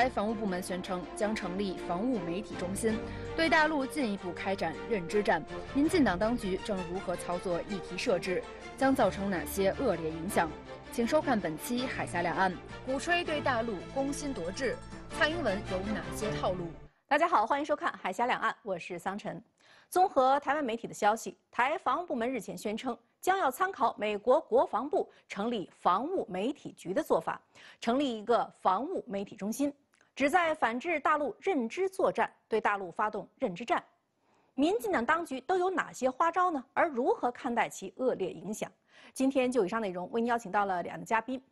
台防务部门宣称将成立防务媒体中心，对大陆进一步开展认知战。民进党当局正如何操作议题设置，将造成哪些恶劣影响？请收看本期《海峡两岸》，鼓吹对大陆攻心夺志，蔡英文有哪些套路？大家好，欢迎收看《海峡两岸》，我是桑晨。综合台湾媒体的消息，台防务部门日前宣称将要参考美国国防部成立防务媒体局的做法，成立一个防务媒体中心。旨在反制大陆认知作战，对大陆发动认知战，民进党当局都有哪些花招呢？而如何看待其恶劣影响？今天就以上内容为您邀请到了两位嘉宾，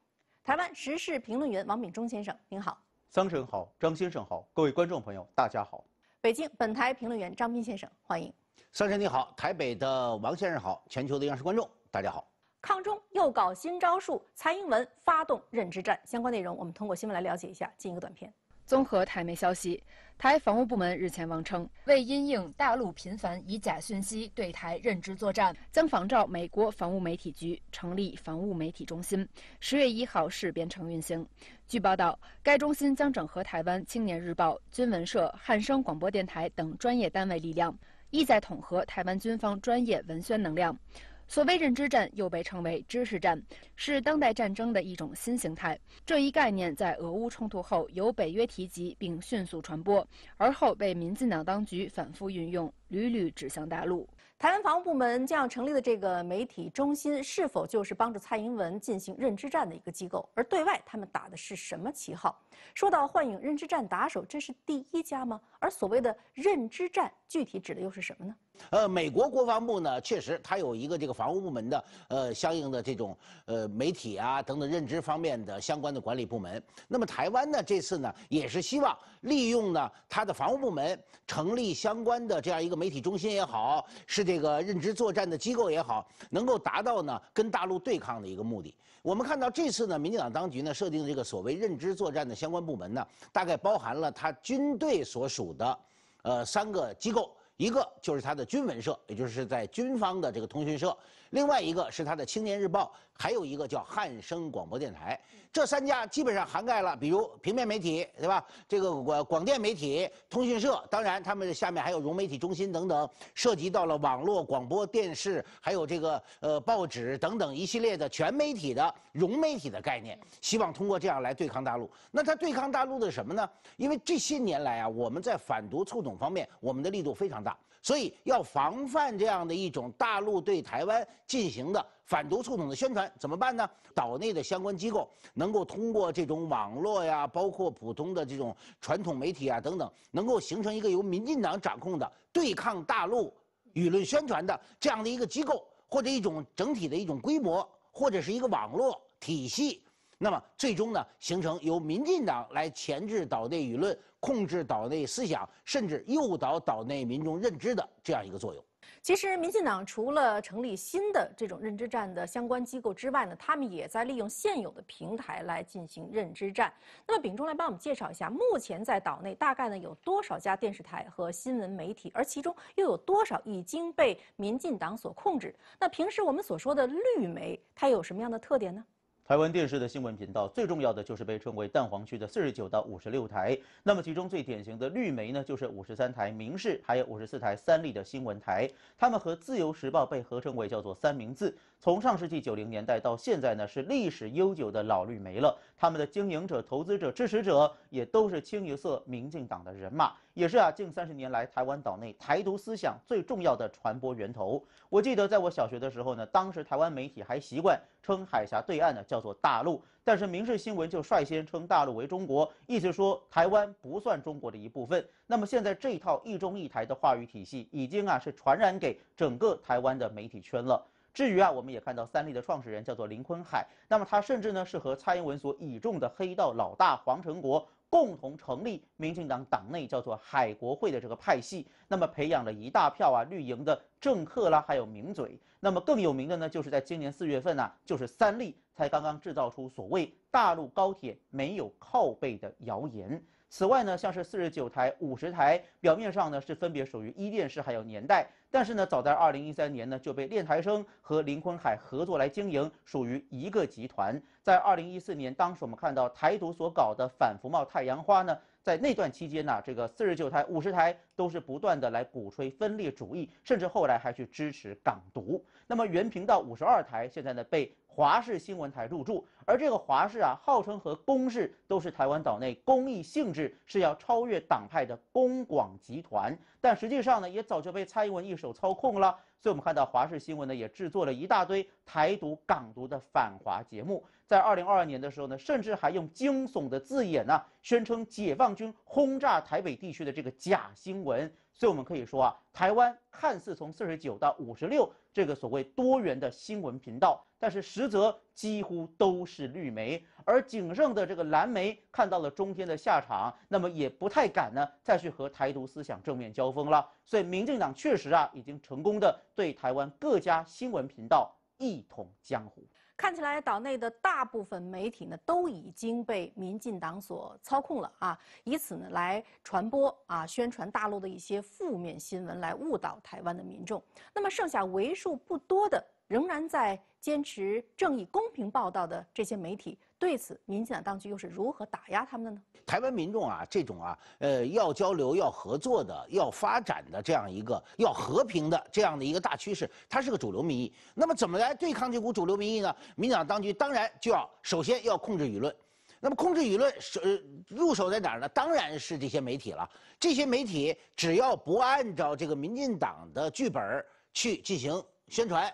台湾时事评论员王敏中先生，您好；桑神好，张先生好，各位观众朋友，大家好。北京本台评论员张斌先生，欢迎。桑神你好，台北的王先生好，全球的央视观众大家好。抗中又搞新招数，蔡英文发动认知战，相关内容我们通过新闻来了解一下，进一个短片。综合台媒消息，台防务部门日前望称，为因应大陆频繁以假讯息对台认知作战，将仿照美国防务媒体局成立防务媒体中心，十月一号试编程运行。据报道，该中心将整合台湾青年日报、军文社、汉声广播电台等专业单位力量，意在统合台湾军方专业文宣能量。所谓认知战，又被称为知识战，是当代战争的一种新形态。这一概念在俄乌冲突后由北约提及，并迅速传播，而后被民进党当局反复运用，屡屡指向大陆。台湾防务部门将要成立的这个媒体中心，是否就是帮助蔡英文进行认知战的一个机构？而对外，他们打的是什么旗号？说到幻影认知战打手，这是第一家吗？而所谓的认知战。具体指的又是什么呢？呃，美国国防部呢，确实它有一个这个防务部门的呃相应的这种呃媒体啊等等认知方面的相关的管理部门。那么台湾呢，这次呢也是希望利用呢它的防务部门成立相关的这样一个媒体中心也好，是这个认知作战的机构也好，能够达到呢跟大陆对抗的一个目的。我们看到这次呢，民进党当局呢设定的这个所谓认知作战的相关部门呢，大概包含了它军队所属的。呃，三个机构，一个就是它的军文社，也就是在军方的这个通讯社。另外一个是他的《青年日报》，还有一个叫汉声广播电台，这三家基本上涵盖了，比如平面媒体，对吧？这个广广电媒体、通讯社，当然他们下面还有融媒体中心等等，涉及到了网络、广播电视，还有这个呃报纸等等一系列的全媒体的融媒体的概念。希望通过这样来对抗大陆。那他对抗大陆的什么呢？因为这些年来啊，我们在反毒促统方面，我们的力度非常大。所以要防范这样的一种大陆对台湾进行的反独促统的宣传，怎么办呢？岛内的相关机构能够通过这种网络呀，包括普通的这种传统媒体啊等等，能够形成一个由民进党掌控的对抗大陆舆论宣传的这样的一个机构或者一种整体的一种规模或者是一个网络体系。那么最终呢，形成由民进党来钳制岛内舆论、控制岛内思想，甚至诱导岛内民众认知的这样一个作用。其实，民进党除了成立新的这种认知战的相关机构之外呢，他们也在利用现有的平台来进行认知战。那么，秉忠来帮我们介绍一下，目前在岛内大概呢有多少家电视台和新闻媒体，而其中又有多少已经被民进党所控制？那平时我们所说的“绿媒”，它有什么样的特点呢？台湾电视的新闻频道最重要的就是被称为“蛋黄区”的四十九到五十六台。那么其中最典型的绿媒呢，就是五十三台明视，还有五十四台三立的新闻台。他们和自由时报被合称为叫做“三明治”。从上世纪九零年代到现在呢，是历史悠久的老绿媒了。他们的经营者、投资者、支持者也都是清一色民进党的人马，也是啊近三十年来台湾岛内台独思想最重要的传播源头。我记得在我小学的时候呢，当时台湾媒体还习惯称海峡对岸呢叫做大陆，但是《明世新闻》就率先称大陆为中国，意思说台湾不算中国的一部分。那么现在这套一中一台的话语体系，已经啊是传染给整个台湾的媒体圈了。至于啊，我们也看到三立的创始人叫做林昆海，那么他甚至呢是和蔡英文所倚重的黑道老大黄成国共同成立民进党党内叫做海国会的这个派系，那么培养了一大票啊绿营的政客啦，还有名嘴，那么更有名的呢，就是在今年四月份呢，就是三立才刚刚制造出所谓大陆高铁没有靠背的谣言。此外呢，像是四十九台、五十台，表面上呢是分别属于伊甸视还有年代，但是呢，早在二零一三年呢就被练台生和林坤海合作来经营，属于一个集团。在二零一四年，当时我们看到台独所搞的反服贸太阳花呢，在那段期间呢，这个四十九台、五十台都是不断的来鼓吹分裂主义，甚至后来还去支持港独。那么原频道五十二台，现在呢被。华视新闻台入驻，而这个华视啊，号称和公视都是台湾岛内公益性质，是要超越党派的公广集团，但实际上呢，也早就被蔡英文一手操控了。所以，我们看到华视新闻呢，也制作了一大堆台独、港独的反华节目。在二零二二年的时候呢，甚至还用惊悚的字眼呢，宣称解放军轰炸台北地区的这个假新闻。所以，我们可以说啊，台湾看似从四十九到五十六。这个所谓多元的新闻频道，但是实则几乎都是绿媒，而仅剩的这个蓝媒看到了中天的下场，那么也不太敢呢再去和台独思想正面交锋了。所以，民进党确实啊已经成功的对台湾各家新闻频道一统江湖。看起来岛内的大部分媒体呢，都已经被民进党所操控了啊，以此呢来传播啊宣传大陆的一些负面新闻，来误导台湾的民众。那么剩下为数不多的。仍然在坚持正义、公平报道的这些媒体，对此，民进党当局又是如何打压他们的呢？台湾民众啊，这种啊，呃，要交流、要合作的、要发展的这样一个、要和平的这样的一个大趋势，它是个主流民意。那么，怎么来对抗这股主流民意呢？民进党当局当然就要首先要控制舆论。那么，控制舆论首入手在哪儿呢？当然是这些媒体了。这些媒体只要不按照这个民进党的剧本去进行宣传。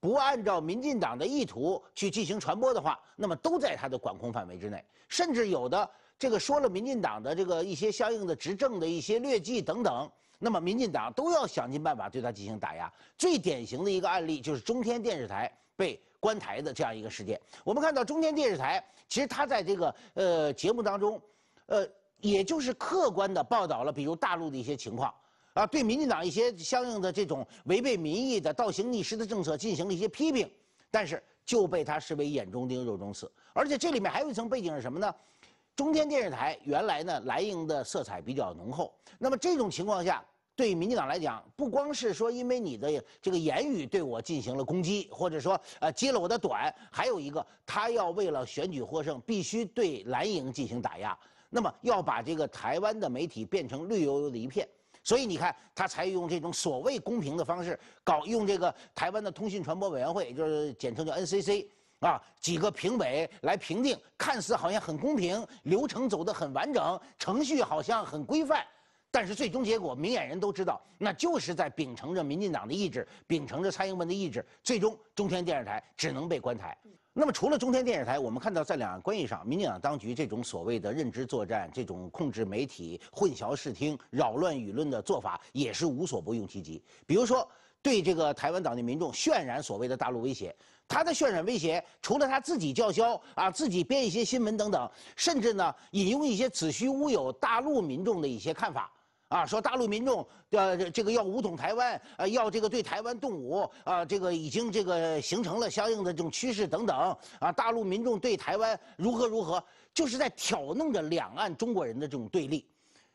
不按照民进党的意图去进行传播的话，那么都在他的管控范围之内。甚至有的这个说了民进党的这个一些相应的执政的一些劣迹等等，那么民进党都要想尽办法对他进行打压。最典型的一个案例就是中天电视台被关台的这样一个事件。我们看到中天电视台其实它在这个呃节目当中，呃，也就是客观的报道了比如大陆的一些情况。啊，对民进党一些相应的这种违背民意的倒行逆施的政策进行了一些批评，但是就被他视为眼中钉、肉中刺。而且这里面还有一层背景是什么呢？中天电视台原来呢蓝营的色彩比较浓厚。那么这种情况下，对民进党来讲，不光是说因为你的这个言语对我进行了攻击，或者说呃揭了我的短，还有一个他要为了选举获胜，必须对蓝营进行打压，那么要把这个台湾的媒体变成绿油油的一片。所以你看，他才用这种所谓公平的方式搞，用这个台湾的通信传播委员会，就是简称叫 NCC 啊，几个评委来评定，看似好像很公平，流程走得很完整，程序好像很规范。但是最终结果，明眼人都知道，那就是在秉承着民进党的意志，秉承着蔡英文的意志，最终中天电视台只能被关台。那么，除了中天电视台，我们看到在两岸关系上，民进党当局这种所谓的认知作战、这种控制媒体、混淆视听、扰乱舆论的做法，也是无所不用其极。比如说，对这个台湾岛内民众渲染所谓的大陆威胁，他的渲染威胁，除了他自己叫嚣啊，自己编一些新闻等等，甚至呢，引用一些子虚乌有大陆民众的一些看法。啊，说大陆民众，呃，这个要武统台湾，呃，要这个对台湾动武，啊，这个已经这个形成了相应的这种趋势等等，啊，大陆民众对台湾如何如何，就是在挑弄着两岸中国人的这种对立，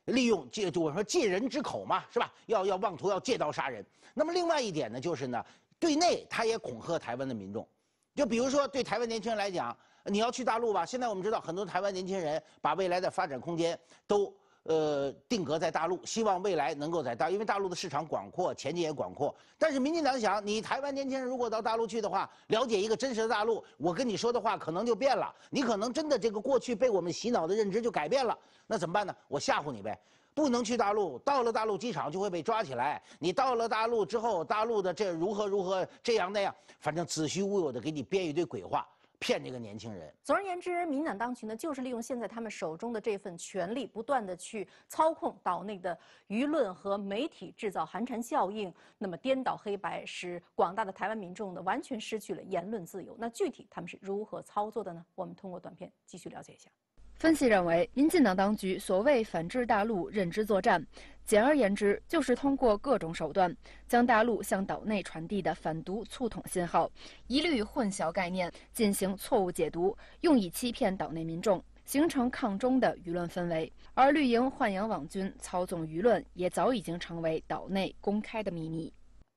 利用借我说借人之口嘛，是吧？要要妄图要借刀杀人。那么另外一点呢，就是呢，对内他也恐吓台湾的民众，就比如说对台湾年轻人来讲，你要去大陆吧，现在我们知道很多台湾年轻人把未来的发展空间都。呃，定格在大陆，希望未来能够在大，因为大陆的市场广阔，前景也广阔。但是民进党想，你台湾年轻人如果到大陆去的话，了解一个真实的大陆，我跟你说的话可能就变了。你可能真的这个过去被我们洗脑的认知就改变了。那怎么办呢？我吓唬你呗，不能去大陆，到了大陆机场就会被抓起来。你到了大陆之后，大陆的这如何如何，这样那样，反正子虚乌有的给你编一堆鬼话。骗这个年轻人。总而言之，民进党当局呢，就是利用现在他们手中的这份权力，不断的去操控岛内的舆论和媒体，制造寒蝉效应，那么颠倒黑白，使广大的台湾民众呢，完全失去了言论自由。那具体他们是如何操作的呢？我们通过短片继续了解一下。分析认为，民进党当局所谓反制大陆认知作战。简而言之，就是通过各种手段，将大陆向岛内传递的反毒促统信号，一律混淆概念，进行错误解读，用以欺骗岛内民众，形成抗中的舆论氛围。而绿营豢养网军操纵舆论，也早已经成为岛内公开的秘密。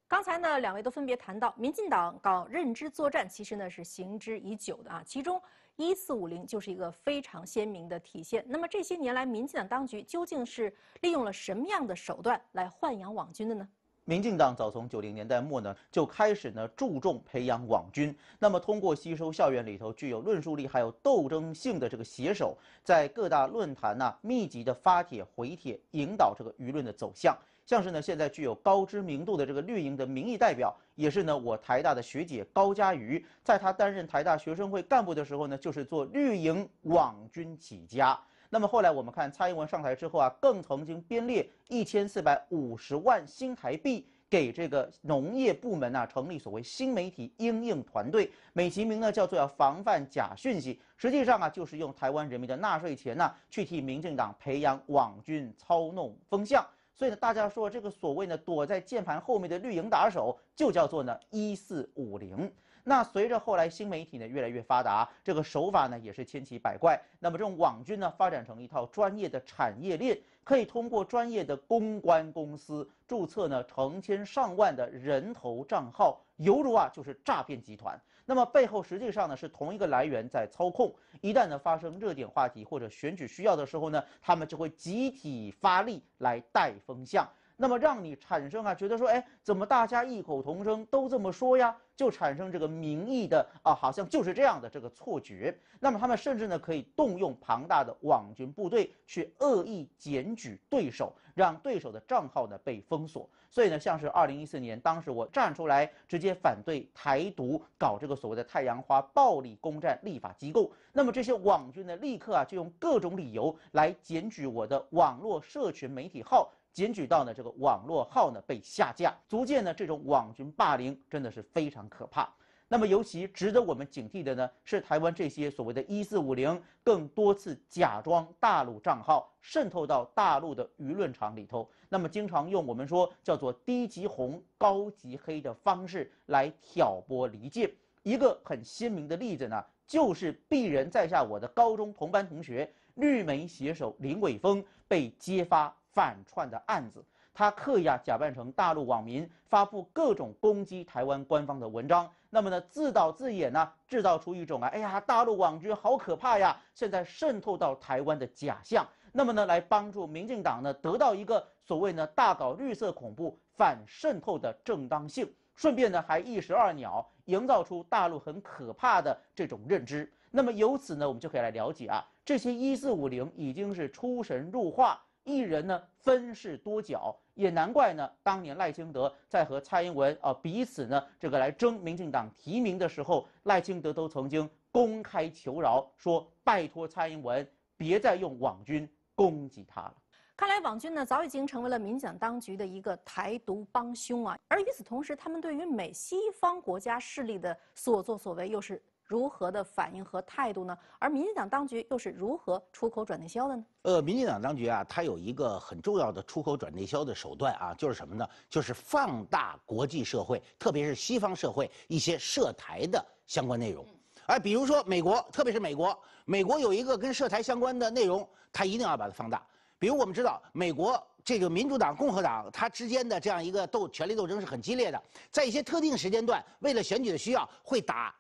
刚才呢，两位都分别谈到，民进党搞认知作战，其实呢是行之已久的啊，其中。一四五零就是一个非常鲜明的体现。那么这些年来，民进党当局究竟是利用了什么样的手段来豢养网军的呢？民进党早从九零年代末呢就开始呢注重培养网军。那么通过吸收校园里头具有论述力还有斗争性的这个写手，在各大论坛呢密集的发帖回帖，引导这个舆论的走向。像是呢，现在具有高知名度的这个绿营的名义代表，也是呢，我台大的学姐高佳瑜，在她担任台大学生会干部的时候呢，就是做绿营网军起家。那么后来我们看蔡英文上台之后啊，更曾经编列一千四百五十万新台币给这个农业部门啊，成立所谓新媒体应用团队，美其名呢叫做要防范假讯息，实际上啊，就是用台湾人民的纳税钱呢，去替民进党培养网军操弄风向。所以呢，大家说这个所谓呢躲在键盘后面的绿营打手，就叫做呢一四五零。那随着后来新媒体呢越来越发达，这个手法呢也是千奇百怪。那么这种网军呢发展成一套专业的产业链，可以通过专业的公关公司注册呢成千上万的人头账号，犹如啊就是诈骗集团。那么背后实际上呢是同一个来源在操控，一旦呢发生热点话题或者选举需要的时候呢，他们就会集体发力来带风向，那么让你产生啊觉得说，哎，怎么大家异口同声都这么说呀，就产生这个民意的啊好像就是这样的这个错觉。那么他们甚至呢可以动用庞大的网军部队去恶意检举对手，让对手的账号呢被封锁。所以呢，像是二零一四年，当时我站出来直接反对台独，搞这个所谓的太阳花暴力攻占立法机构，那么这些网军呢，立刻啊就用各种理由来检举我的网络社群媒体号，检举到呢这个网络号呢被下架，足见呢这种网军霸凌真的是非常可怕。那么，尤其值得我们警惕的呢，是台湾这些所谓的“一四五零”更多次假装大陆账号渗透到大陆的舆论场里头，那么经常用我们说叫做“低级红，高级黑”的方式来挑拨离间。一个很鲜明的例子呢，就是鄙人在下我的高中同班同学绿媒写手林伟峰被揭发反串的案子。他刻意啊假扮成大陆网民，发布各种攻击台湾官方的文章，那么呢自导自演呢，制造出一种啊哎呀大陆网军好可怕呀，现在渗透到台湾的假象，那么呢来帮助民进党呢得到一个所谓呢大搞绿色恐怖反渗透的正当性，顺便呢还一石二鸟，营造出大陆很可怕的这种认知，那么由此呢我们就可以来了解啊这些一四五零已经是出神入化。一人呢分饰多角，也难怪呢。当年赖清德在和蔡英文啊彼此呢这个来争民进党提名的时候，赖清德都曾经公开求饶，说拜托蔡英文别再用网军攻击他了。看来网军呢早已经成为了民进党当局的一个台独帮凶啊。而与此同时，他们对于美西方国家势力的所作所为又是。如何的反应和态度呢？而民进党当局又是如何出口转内销的呢？呃，民进党当局啊，它有一个很重要的出口转内销的手段啊，就是什么呢？就是放大国际社会，特别是西方社会一些涉台的相关内容。哎，比如说美国，特别是美国，美国有一个跟涉台相关的内容，它一定要把它放大。比如我们知道，美国这个民主党、共和党它之间的这样一个斗权力斗争是很激烈的，在一些特定时间段，为了选举的需要，会打。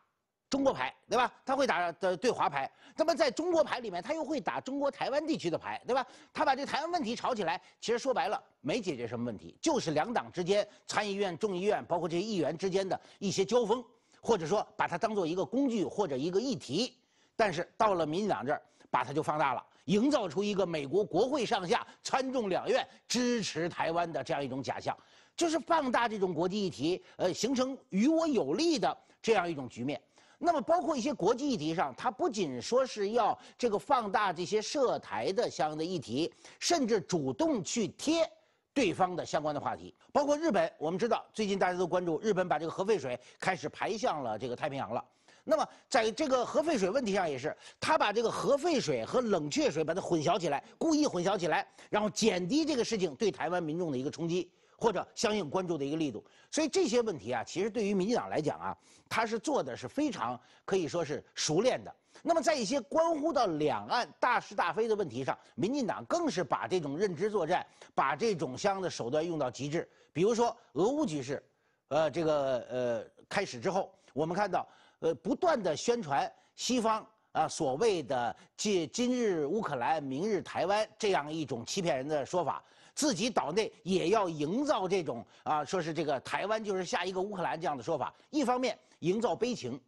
中国牌对吧？他会打的对华牌。那么在中国牌里面，他又会打中国台湾地区的牌，对吧？他把这台湾问题炒起来，其实说白了没解决什么问题，就是两党之间参议院、众议院，包括这些议员之间的一些交锋，或者说把它当做一个工具或者一个议题。但是到了民进党这儿，把它就放大了，营造出一个美国国会上下参众两院支持台湾的这样一种假象，就是放大这种国际议题，呃，形成与我有利的这样一种局面。那么，包括一些国际议题上，他不仅说是要这个放大这些涉台的相应的议题，甚至主动去贴对方的相关的话题。包括日本，我们知道最近大家都关注日本把这个核废水开始排向了这个太平洋了。那么，在这个核废水问题上也是，他把这个核废水和冷却水把它混淆起来，故意混淆起来，然后减低这个事情对台湾民众的一个冲击。或者相应关注的一个力度，所以这些问题啊，其实对于民进党来讲啊，他是做的是非常可以说是熟练的。那么在一些关乎到两岸大是大非的问题上，民进党更是把这种认知作战，把这种相应的手段用到极致。比如说俄乌局势，呃，这个呃开始之后，我们看到呃不断的宣传西方啊所谓的“借今日乌克兰，明日台湾”这样一种欺骗人的说法。自己岛内也要营造这种啊，说是这个台湾就是下一个乌克兰这样的说法，一方面营造悲情，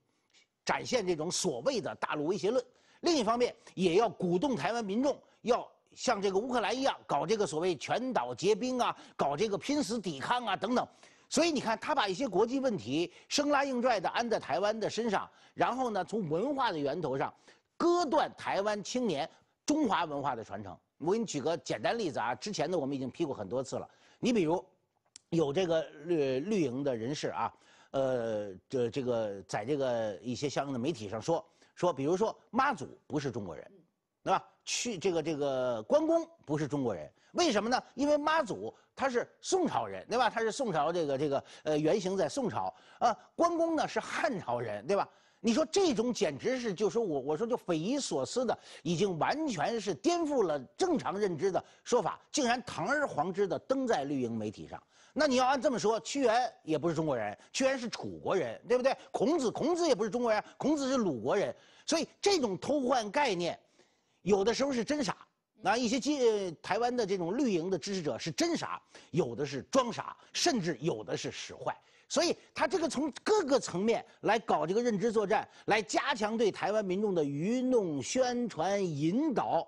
展现这种所谓的大陆威胁论；另一方面也要鼓动台湾民众要像这个乌克兰一样搞这个所谓全岛结冰啊，搞这个拼死抵抗啊等等。所以你看，他把一些国际问题生拉硬拽的安在台湾的身上，然后呢，从文化的源头上割断台湾青年中华文化的传承。我给你举个简单例子啊，之前的我们已经批过很多次了。你比如，有这个绿绿营的人士啊，呃，这这个在这个一些相应的媒体上说说，比如说妈祖不是中国人，对吧？去这个这个关公不是中国人，为什么呢？因为妈祖他是宋朝人，对吧？他是宋朝这个这个呃原型在宋朝啊，关公呢是汉朝人，对吧？你说这种简直是，就说我我说就匪夷所思的，已经完全是颠覆了正常认知的说法，竟然堂而皇之的登在绿营媒体上。那你要按这么说，屈原也不是中国人，屈原是楚国人，对不对？孔子，孔子也不是中国人，孔子是鲁国人。所以这种偷换概念，有的时候是真傻。那一些基台湾的这种绿营的支持者是真傻，有的是装傻，甚至有的是使坏。所以，他这个从各个层面来搞这个认知作战，来加强对台湾民众的愚弄、宣传、引导，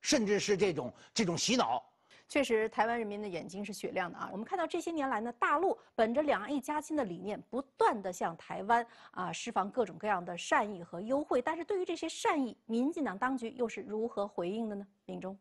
甚至是这种这种洗脑。确实，台湾人民的眼睛是雪亮的啊！我们看到这些年来呢，大陆本着两岸一家亲的理念，不断的向台湾啊释放各种各样的善意和优惠。但是对于这些善意，民进党当局又是如何回应的呢？民中。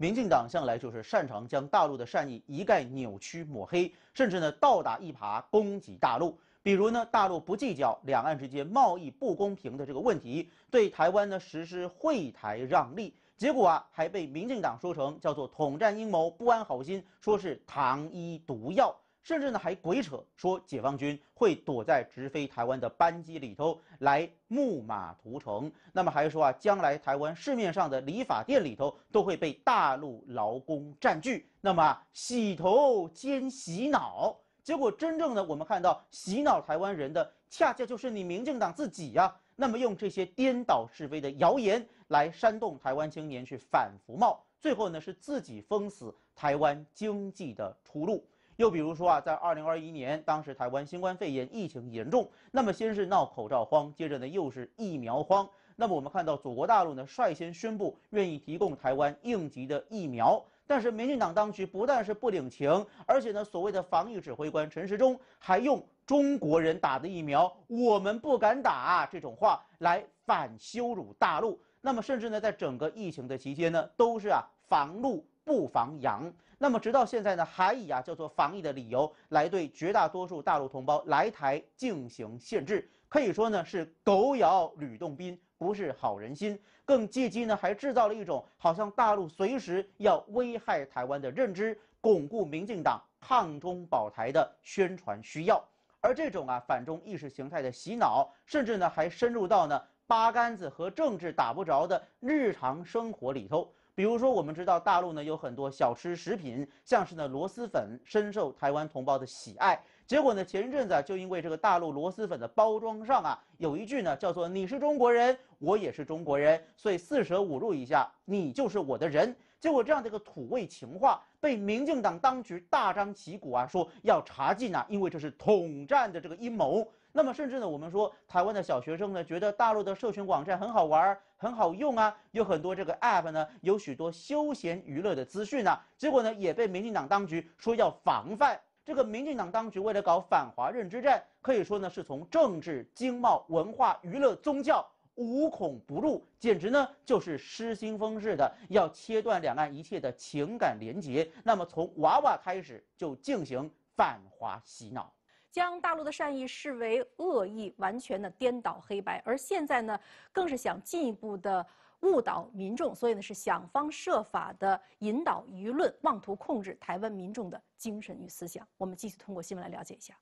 民进党向来就是擅长将大陆的善意一概扭曲抹黑，甚至呢倒打一耙攻击大陆。比如呢，大陆不计较两岸之间贸易不公平的这个问题，对台湾呢实施会台让利，结果啊还被民进党说成叫做统战阴谋、不安好心，说是糖衣毒药。甚至呢，还鬼扯说解放军会躲在直飞台湾的班机里头来牧马屠城。那么还说啊，将来台湾市面上的理发店里头都会被大陆劳工占据。那么洗头兼洗脑。结果真正的我们看到洗脑台湾人的恰恰就是你民进党自己呀。那么用这些颠倒是非的谣言来煽动台湾青年去反服贸，最后呢是自己封死台湾经济的出路。又比如说啊，在二零二一年，当时台湾新冠肺炎疫情严重，那么先是闹口罩荒，接着呢又是疫苗荒。那么我们看到祖国大陆呢率先宣布愿意提供台湾应急的疫苗，但是民进党当局不但是不领情，而且呢所谓的防疫指挥官陈时中还用中国人打的疫苗我们不敢打这种话来反羞辱大陆。那么甚至呢在整个疫情的期间呢都是啊防陆。不防洋，那么直到现在呢，还以啊叫做防疫的理由来对绝大多数大陆同胞来台进行限制，可以说呢是狗咬吕洞宾，不是好人心。更借机呢还制造了一种好像大陆随时要危害台湾的认知，巩固民进党抗中保台的宣传需要。而这种啊反中意识形态的洗脑，甚至呢还深入到呢八竿子和政治打不着的日常生活里头。比如说，我们知道大陆呢有很多小吃食品，像是呢螺蛳粉，深受台湾同胞的喜爱。结果呢，前一阵子就因为这个大陆螺蛳粉的包装上啊有一句呢叫做“你是中国人，我也是中国人”，所以四舍五入一下，你就是我的人。结果这样的一个土味情话被民进党当局大张旗鼓啊说要查禁啊，因为这是统战的这个阴谋。那么甚至呢，我们说台湾的小学生呢，觉得大陆的社群网站很好玩、很好用啊，有很多这个 App 呢，有许多休闲娱乐的资讯呢，结果呢，也被民进党当局说要防范。这个民进党当局为了搞反华认知战，可以说呢，是从政治、经贸、文化、娱乐、宗教无孔不入，简直呢就是失心疯似的，要切断两岸一切的情感连结。那么从娃娃开始就进行反华洗脑。将大陆的善意视为恶意，完全的颠倒黑白，而现在呢，更是想进一步的误导民众，所以呢，是想方设法的引导舆论，妄图控制台湾民众的精神与思想。我们继续通过新闻来了解一下。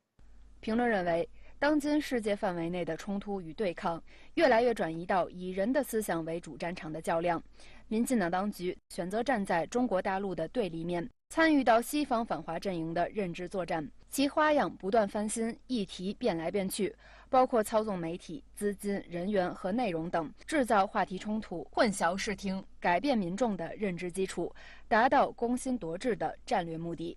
评论认为，当今世界范围内的冲突与对抗，越来越转移到以人的思想为主战场的较量。民进党当局选择站在中国大陆的对立面，参与到西方反华阵营的认知作战，其花样不断翻新，议题变来变去，包括操纵媒体、资金、人员和内容等，制造话题冲突，混淆视听，改变民众的认知基础，达到攻心夺志的战略目的。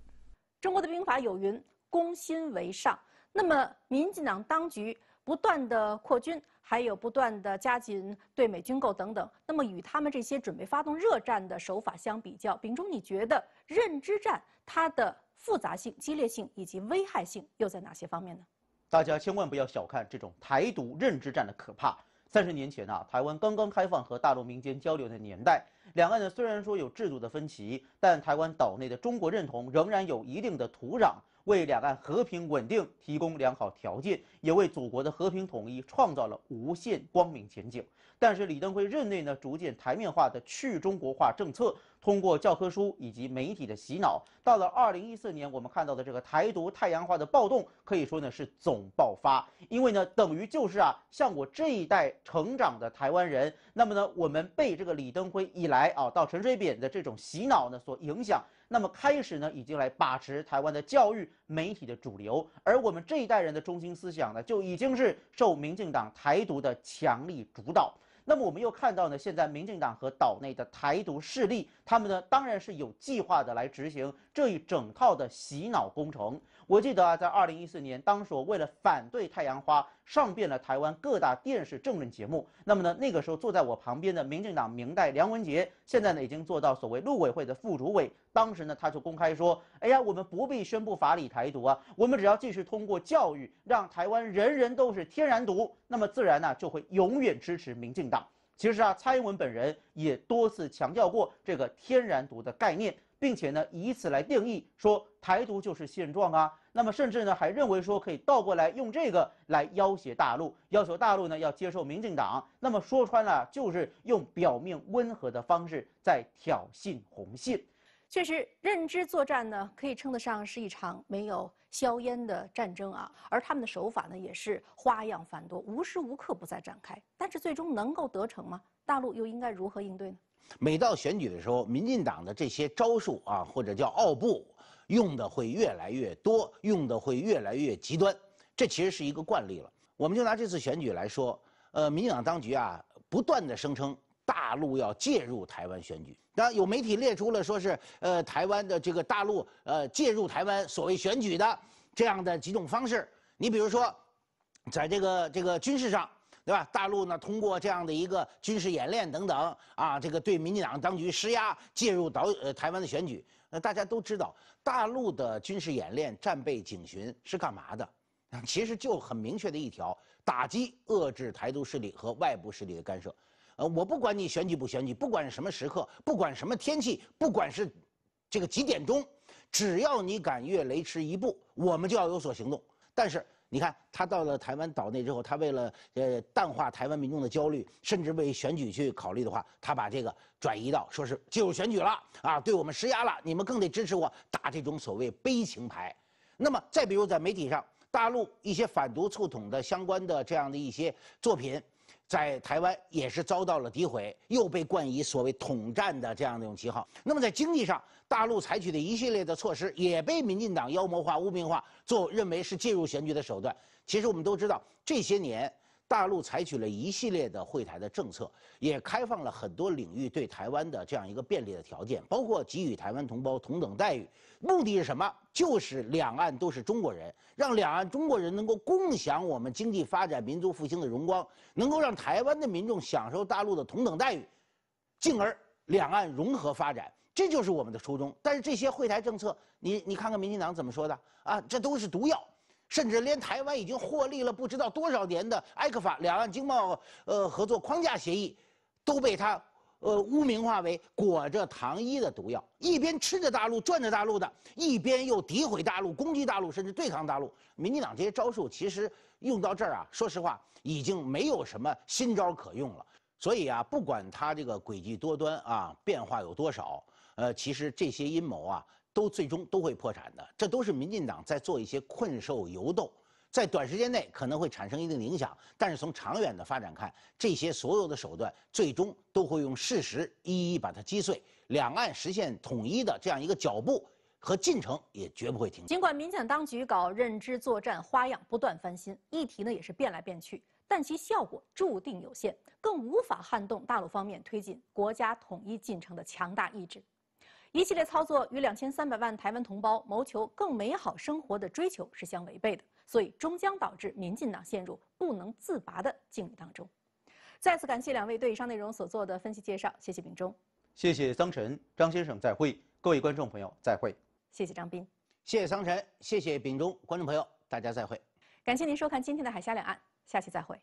中国的兵法有云：“攻心为上。”那么，民进党当局。不断的扩军，还有不断的加紧对美军购等等。那么，与他们这些准备发动热战的手法相比较，秉中你觉得认知战它的复杂性、激烈性以及危害性又在哪些方面呢？大家千万不要小看这种台独认知战的可怕。三十年前啊，台湾刚刚开放和大陆民间交流的年代，两岸呢虽然说有制度的分歧，但台湾岛内的中国认同仍然有一定的土壤。为两岸和平稳定提供良好条件，也为祖国的和平统一创造了无限光明前景。但是，李登辉任内呢，逐渐台面化的去中国化政策。通过教科书以及媒体的洗脑，到了二零一四年，我们看到的这个台独太阳花的暴动，可以说呢是总爆发。因为呢，等于就是啊，像我这一代成长的台湾人，那么呢，我们被这个李登辉以来啊，到陈水扁的这种洗脑呢所影响，那么开始呢已经来把持台湾的教育媒体的主流，而我们这一代人的中心思想呢，就已经是受民进党台独的强力主导。那么我们又看到呢，现在民进党和岛内的台独势力，他们呢当然是有计划的来执行这一整套的洗脑工程。我记得啊，在二零一四年，当时我为了反对太阳花，上遍了台湾各大电视政论节目。那么呢，那个时候坐在我旁边的民进党明代梁文杰，现在呢已经做到所谓陆委会的副主委。当时呢，他就公开说：“哎呀，我们不必宣布法理台独啊，我们只要继续通过教育，让台湾人人都是天然独，那么自然呢就会永远支持民进党。”其实啊，蔡英文本人也多次强调过这个天然独的概念。并且呢，以此来定义说台独就是现状啊。那么甚至呢，还认为说可以倒过来用这个来要挟大陆，要求大陆呢要接受民进党。那么说穿了，就是用表面温和的方式在挑衅红线。确实，认知作战呢，可以称得上是一场没有硝烟的战争啊。而他们的手法呢，也是花样繁多，无时无刻不在展开。但是最终能够得逞吗？大陆又应该如何应对呢？每到选举的时候，民进党的这些招数啊，或者叫“奥布”，用的会越来越多，用的会越来越极端。这其实是一个惯例了。我们就拿这次选举来说，呃，民进党当局啊，不断的声称大陆要介入台湾选举。那有媒体列出了，说是呃，台湾的这个大陆呃介入台湾所谓选举的这样的几种方式。你比如说，在这个这个军事上。对吧？大陆呢，通过这样的一个军事演练等等啊，这个对民进党当局施压，介入岛呃台湾的选举。那大家都知道，大陆的军事演练、战备警巡是干嘛的？其实就很明确的一条：打击、遏制台独势力和外部势力的干涉。呃，我不管你选举不选举，不管什么时刻，不管什么天气，不管是这个几点钟，只要你敢越雷池一步，我们就要有所行动。但是。你看，他到了台湾岛内之后，他为了呃淡化台湾民众的焦虑，甚至为选举去考虑的话，他把这个转移到说是进入选举了啊，对我们施压了，你们更得支持我打这种所谓悲情牌。那么再比如在媒体上，大陆一些反独促统的相关的这样的一些作品。在台湾也是遭到了诋毁，又被冠以所谓“统战”的这样的一种旗号。那么在经济上，大陆采取的一系列的措施，也被民进党妖魔化、污名化，做认为是介入选举的手段。其实我们都知道，这些年。大陆采取了一系列的会台的政策，也开放了很多领域对台湾的这样一个便利的条件，包括给予台湾同胞同等待遇。目的是什么？就是两岸都是中国人，让两岸中国人能够共享我们经济发展、民族复兴的荣光，能够让台湾的民众享受大陆的同等待遇，进而两岸融合发展。这就是我们的初衷。但是这些会台政策，你你看看民进党怎么说的啊？这都是毒药。甚至连台湾已经获利了不知道多少年的《埃克法两岸经贸呃合作框架协议》，都被他呃污名化为裹着糖衣的毒药，一边吃着大陆赚着大陆的，一边又诋毁大陆、攻击大陆，甚至对抗大陆。民进党这些招数其实用到这儿啊，说实话已经没有什么新招可用了。所以啊，不管他这个诡计多端啊，变化有多少，呃，其实这些阴谋啊。都最终都会破产的，这都是民进党在做一些困兽犹斗，在短时间内可能会产生一定影响，但是从长远的发展看，这些所有的手段最终都会用事实一一把它击碎。两岸实现统一的这样一个脚步和进程也绝不会停。尽管民进党当局搞认知作战花样不断翻新，议题呢也是变来变去，但其效果注定有限，更无法撼动大陆方面推进国家统一进程的强大意志。一系列操作与两千三百万台湾同胞谋求更美好生活的追求是相违背的，所以终将导致民进党陷入不能自拔的境地当中。再次感谢两位对以上内容所做的分析介绍，谢谢秉忠。谢谢桑晨张先生，再会。各位观众朋友，再会。谢谢张斌。谢谢桑晨，谢谢秉忠，观众朋友，大家再会。感谢您收看今天的海峡两岸，下期再会。